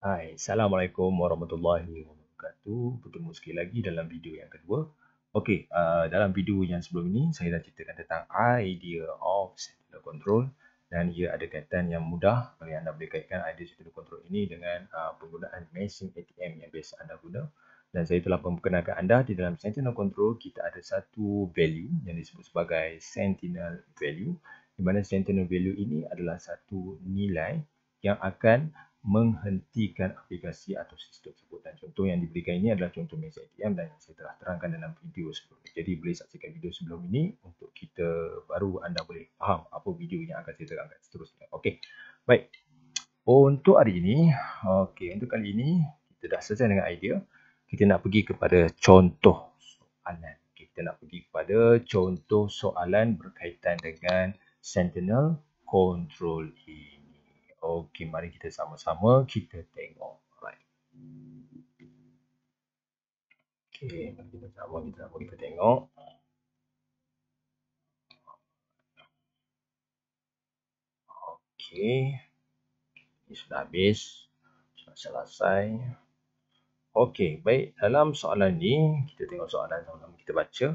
Hai, Assalamualaikum warahmatullahi wabarakatuh. Bertemu sekali lagi dalam video yang kedua. Okey, uh, dalam video yang sebelum ini saya dah ceritakan tentang idea of cellular control dan ia ada kaitan yang mudah bagi anda boleh kaitkan idea cellular control ini dengan uh, penggunaan mesin ATM yang biasa anda guna. Dan saya telah memperkenalkan anda di dalam Sentinel Control kita ada satu value yang disebut sebagai Sentinel Value di mana Sentinel Value ini adalah satu nilai yang akan menghentikan aplikasi atau sistem sebutan. Contoh yang diberikan ini adalah contoh mesin ATM dan yang saya telah terangkan dalam video sebelum Jadi boleh saksikan video sebelum ini untuk kita baru anda boleh faham apa video yang akan saya terangkan seterusnya. Okey, baik. Untuk hari ini, okey, untuk kali ini kita dah selesai dengan idea. Kita nak pergi kepada contoh soalan. kita nak pergi kepada contoh soalan berkaitan dengan Sentinel Control Team. Okey, mari kita sama-sama kita tengok. Alright. Okey, mari kita sama kita sama kita tengok. Okey. Ini sudah habis. Sudah selesai. Okey, baik. Dalam soalan ni, kita tengok soalan sama-sama kita baca.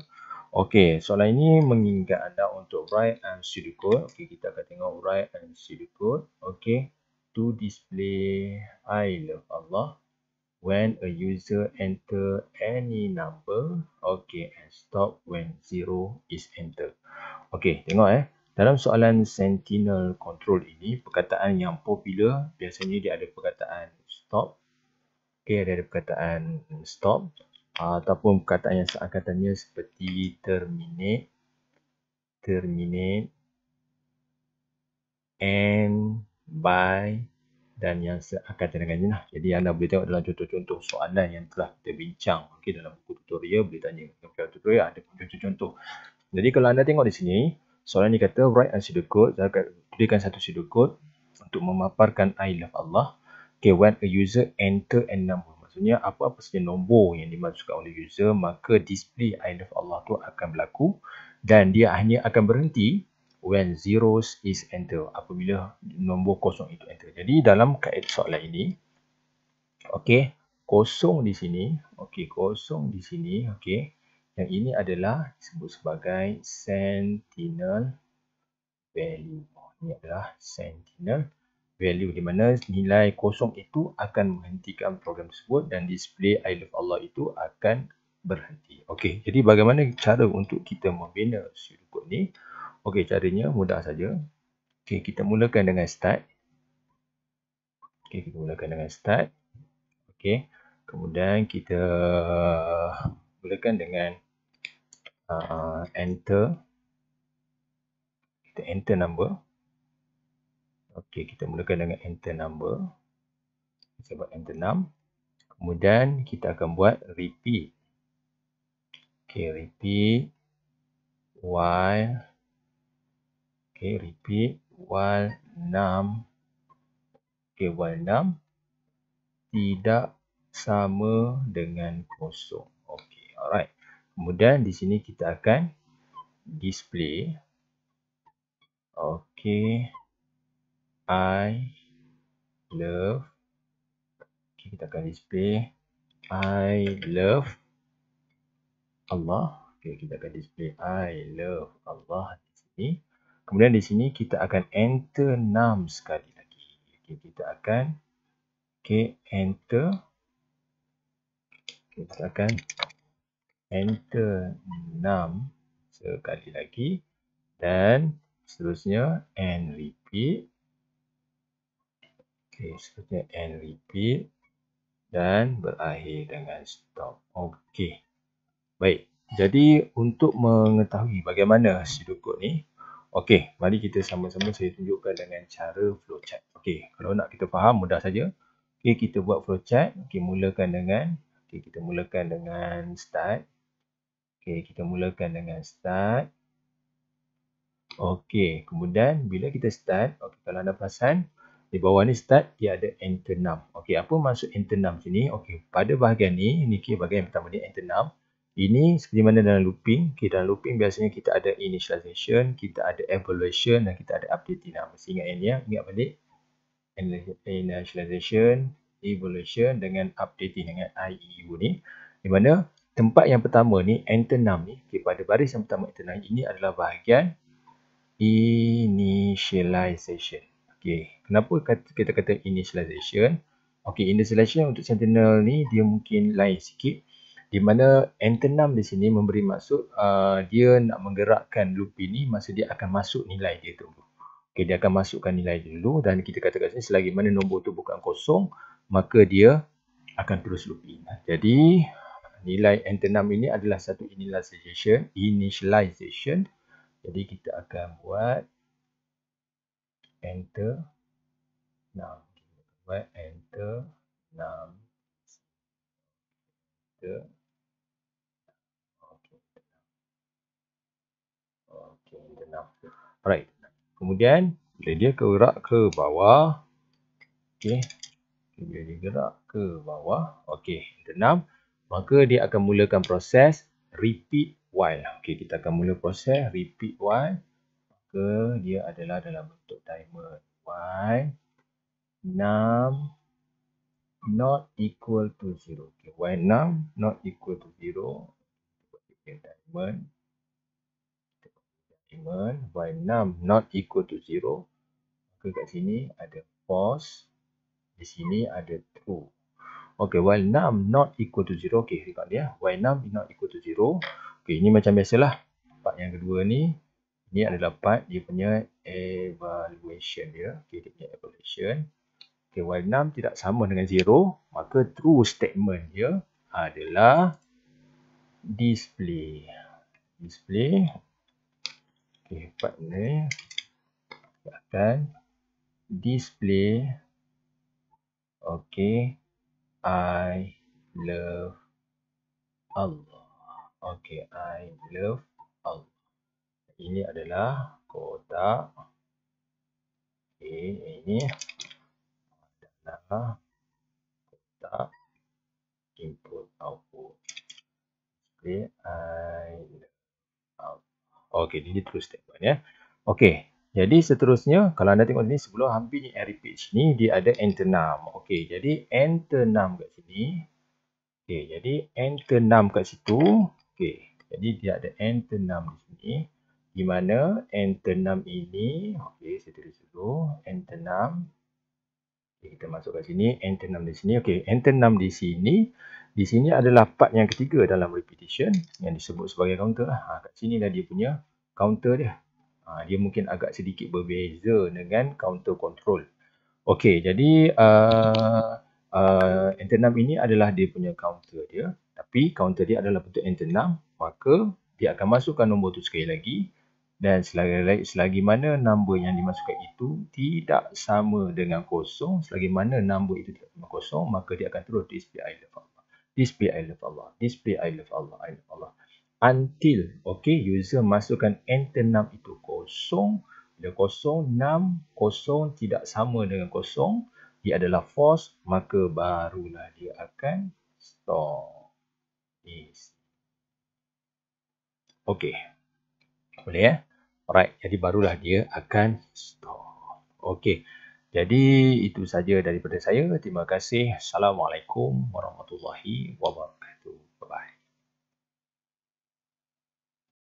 Okey, soalan ini mengingat anda untuk write and see the code. Okey, kita akan tengok write and see the code. Okey, to display I love Allah when a user enter any number. Okey, and stop when zero is entered. Okey, tengok eh. Dalam soalan sentinel control ini, perkataan yang popular biasanya dia ada perkataan stop. Okey, ada perkataan stop ataupun perkataan yang seangkatannya seperti terminate terminate and by dan yang seangkatan dengannya lah. Jadi anda boleh tengok dalam contoh-contoh soalan yang telah kita bincang. Okey dalam buku tutorial boleh tanya. Dalam buku tutorial ada contoh-contoh. Jadi kalau anda tengok di sini, soalan ini kata write a pseudo code, saya akan satu pseudo code untuk memaparkan I love Allah. Okay, when a user enter a number maksudnya apa-apa saja nombor yang dimasukkan oleh user maka display I love Allah tu akan berlaku dan dia hanya akan berhenti when zeros is enter apabila nombor kosong itu enter. Jadi dalam kait soalan ini okey kosong di sini okey kosong di sini okey yang ini adalah disebut sebagai sentinel value. Ini adalah sentinel value value di mana nilai kosong itu akan menghentikan program tersebut dan display I love Allah itu akan berhenti. Okey, jadi bagaimana cara untuk kita membina sudut ni? Okey, caranya mudah saja. Okey, kita mulakan dengan start. Okey, kita mulakan dengan start. Okey, kemudian kita mulakan dengan uh, enter. Kita enter number. Okey, kita mulakan dengan enter number. Kita buat enter 6. Kemudian kita akan buat repeat. Okey, repeat while Okey, repeat while num. Okey, while num tidak sama dengan kosong. Okey, alright. Kemudian di sini kita akan display Okey. I love okay, kita akan display I love Allah okay, kita akan display I love Allah di sini kemudian di sini kita akan enter num sekali lagi okay, kita akan okay, enter okay, kita akan enter num sekali lagi dan seterusnya and repeat Okey, seterusnya end repeat dan berakhir dengan stop. Okey. Baik. Jadi untuk mengetahui bagaimana sudut ni, okey, mari kita sama-sama saya tunjukkan dengan cara flowchart. Okey, kalau nak kita faham mudah saja. Okey, kita buat flowchart. Okey, mulakan dengan okey, kita mulakan dengan start. Okey, kita mulakan dengan start. Okey, kemudian bila kita start, okey, kalau anda perasan, di bawah ni start, dia ada antenum. Okey, apa maksud antenum sini? Okey, pada bahagian ni, ni kira bahagian yang pertama ni antenum. Ini seperti mana dalam looping. Okey, dalam looping biasanya kita ada initialization, kita ada evaluation dan kita ada update nama. Mesti ingat ini ya. Ingat balik. Initialization, evaluation dengan updating dengan IEU ni. Di mana tempat yang pertama ni, antenum ni. Okey, pada baris yang pertama antenum ini adalah bahagian initialization. Okey, kenapa kita kata initialization? Okey, initialization untuk sentinel ni dia mungkin lain sikit di mana antenam di sini memberi maksud uh, dia nak menggerakkan loop ini masa dia akan masuk nilai dia tu. Okey, dia akan masukkan nilai dia dulu dan kita kata kat sini selagi mana nombor tu bukan kosong, maka dia akan terus loop ini. Jadi nilai antenam ini adalah satu initialization, initialization. Jadi kita akan buat enter 6 kita enter 6 enter okey alright kemudian bila dia gerak ke bawah okey bila dia gerak ke bawah okey enter 6 maka dia akan mulakan proses repeat while okey kita akan mula proses repeat while maka dia adalah dalam bentuk diamond. Y 6 not equal to 0. Okay, Y 6 not equal to 0. Okay, diamond. Diamond. Y 6 not equal to 0. Maka kat sini ada false. Di sini ada true. Okay, Y 6 not equal to 0. Okay, tengok dia. Y 6 not equal to 0. Okay, ini macam biasalah. Part yang kedua ni ini adalah part dia punya evaluation dia okey dia punya evaluation okey while num tidak sama dengan 0 maka true statement dia adalah display display okey part ni akan display okey i love Allah okey i love ini adalah kotak okay, ini adalah kotak input output display OK jadi terus step ya OK jadi seterusnya kalau anda tengok ni sebelum hampir ni error page ni dia ada enter name OK jadi enter name kat sini OK jadi enter name kat situ OK jadi dia ada enter name di sini di mana N 6 ini, ok saya tulis dulu, N 6, okay, kita masuk kat sini, N 6 di sini, ok N 6 di sini, di sini adalah part yang ketiga dalam repetition yang disebut sebagai counter lah. Ha, kat sini dah dia punya counter dia. Ha, dia mungkin agak sedikit berbeza dengan counter control. Ok, jadi uh, uh, N6 ini adalah dia punya counter dia. Tapi counter dia adalah bentuk N6. Maka dia akan masukkan nombor tu sekali lagi dan selagi, selagi mana number yang dimasukkan itu tidak sama dengan kosong selagi mana nombor itu tidak sama kosong maka dia akan terus display I love Allah display I love Allah display I love Allah I love Allah until okay user masukkan enter num itu kosong dia kosong num kosong tidak sama dengan kosong dia adalah false maka barulah dia akan store is Okay boleh ya. Alright, jadi barulah dia akan stop. Okey. Jadi itu saja daripada saya. Terima kasih. Assalamualaikum warahmatullahi wabarakatuh.